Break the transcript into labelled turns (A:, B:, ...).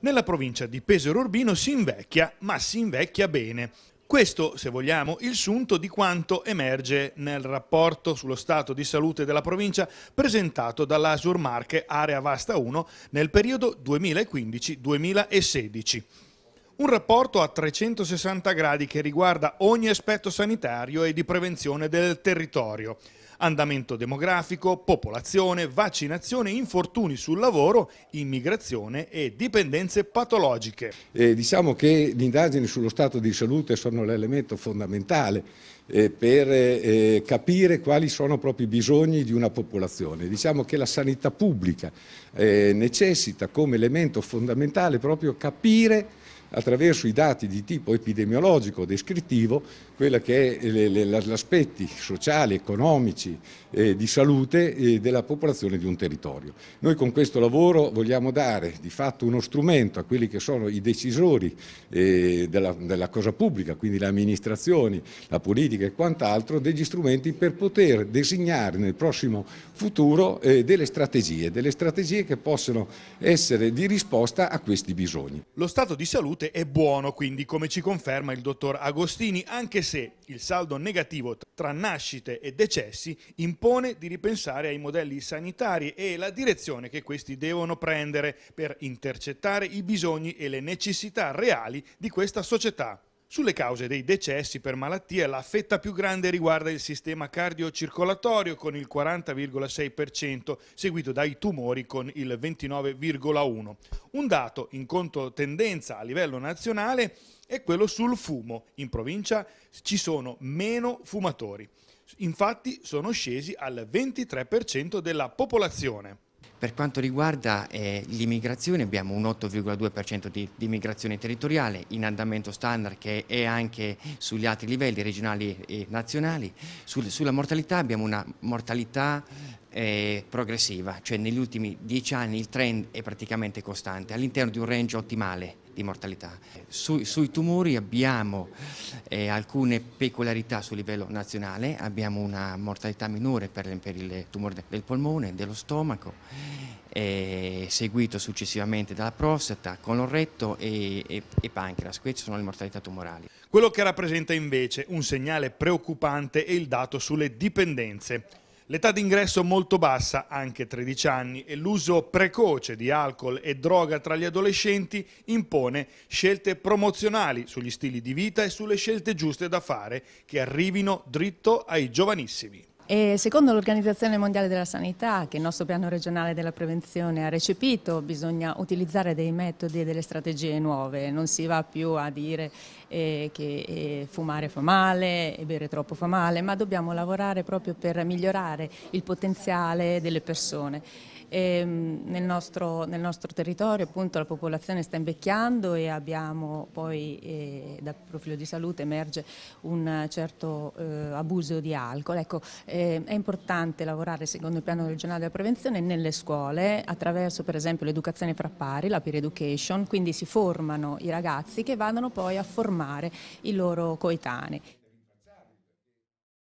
A: Nella provincia di Pesaro Urbino si invecchia, ma si invecchia bene. Questo, se vogliamo, il sunto di quanto emerge nel rapporto sullo stato di salute della provincia presentato dall'Asur Marche Area Vasta 1 nel periodo 2015-2016. Un rapporto a 360 gradi che riguarda ogni aspetto sanitario e di prevenzione del territorio andamento demografico, popolazione, vaccinazione, infortuni sul lavoro, immigrazione e dipendenze patologiche.
B: Eh, diciamo che le indagini sullo stato di salute sono l'elemento fondamentale eh, per eh, capire quali sono proprio i bisogni di una popolazione. Diciamo che la sanità pubblica eh, necessita come elemento fondamentale proprio capire attraverso i dati di tipo epidemiologico, descrittivo, quella che è gli aspetti sociali, economici, e eh, di salute eh, della popolazione di un territorio. Noi con questo lavoro vogliamo dare di fatto uno strumento a quelli che sono i decisori eh, della, della cosa pubblica, quindi le amministrazioni, la politica e quant'altro, degli strumenti per poter designare nel prossimo futuro delle strategie, delle strategie che possono essere di risposta a questi bisogni.
A: Lo stato di salute salute è buono, quindi come ci conferma il dottor Agostini, anche se il saldo negativo tra nascite e decessi impone di ripensare ai modelli sanitari e la direzione che questi devono prendere per intercettare i bisogni e le necessità reali di questa società. Sulle cause dei decessi per malattia la fetta più grande riguarda il sistema cardiocircolatorio con il 40,6%, seguito dai tumori con il 29,1%. Un dato in controtendenza a livello nazionale è quello sul fumo. In provincia ci sono meno fumatori. Infatti sono scesi al 23% della popolazione.
C: Per quanto riguarda eh, l'immigrazione abbiamo un 8,2% di, di immigrazione territoriale in andamento standard che è anche sugli altri livelli regionali e nazionali. Sul, sulla mortalità abbiamo una mortalità eh, progressiva, cioè negli ultimi dieci anni il trend è praticamente costante all'interno di un range ottimale di mortalità. Su, sui tumori abbiamo eh, alcune peculiarità sul livello nazionale, abbiamo una mortalità minore per, per il tumore del polmone, dello stomaco, eh, seguito successivamente
A: dalla prostata, coloretto e, e, e pancreas, queste sono le mortalità tumorali. Quello che rappresenta invece un segnale preoccupante è il dato sulle dipendenze. L'età d'ingresso molto bassa, anche 13 anni, e l'uso precoce di alcol e droga tra gli adolescenti impone scelte promozionali sugli stili di vita e sulle scelte giuste da fare che arrivino dritto ai giovanissimi.
D: E secondo l'Organizzazione Mondiale della Sanità, che il nostro piano regionale della prevenzione ha recepito, bisogna utilizzare dei metodi e delle strategie nuove. Non si va più a dire eh, che eh, fumare fa male, e bere troppo fa male, ma dobbiamo lavorare proprio per migliorare il potenziale delle persone. E, ehm, nel, nostro, nel, nostro, territorio appunto la popolazione sta invecchiando e abbiamo poi eh, dal profilo di salute emerge un certo eh, abuso di alcol. Ecco, eh, eh, è importante lavorare secondo il piano regionale della prevenzione nelle scuole attraverso per esempio l'educazione fra pari, la peer education, quindi si formano i ragazzi che vanno poi a formare i loro coetanei.